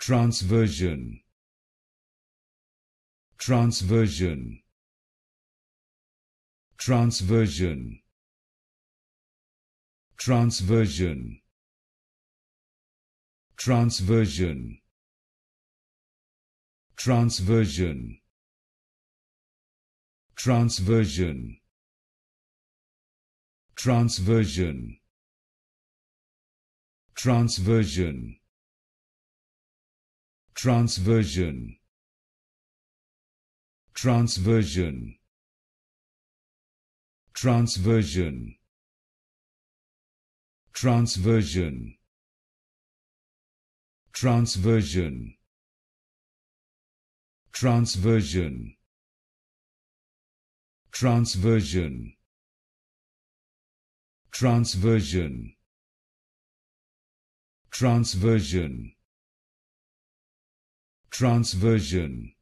transversion transversion transversion transversion transversion transversion transversion transversion transversion transversion transversion transversion transversion transversion transversion transversion transversion transversion transversion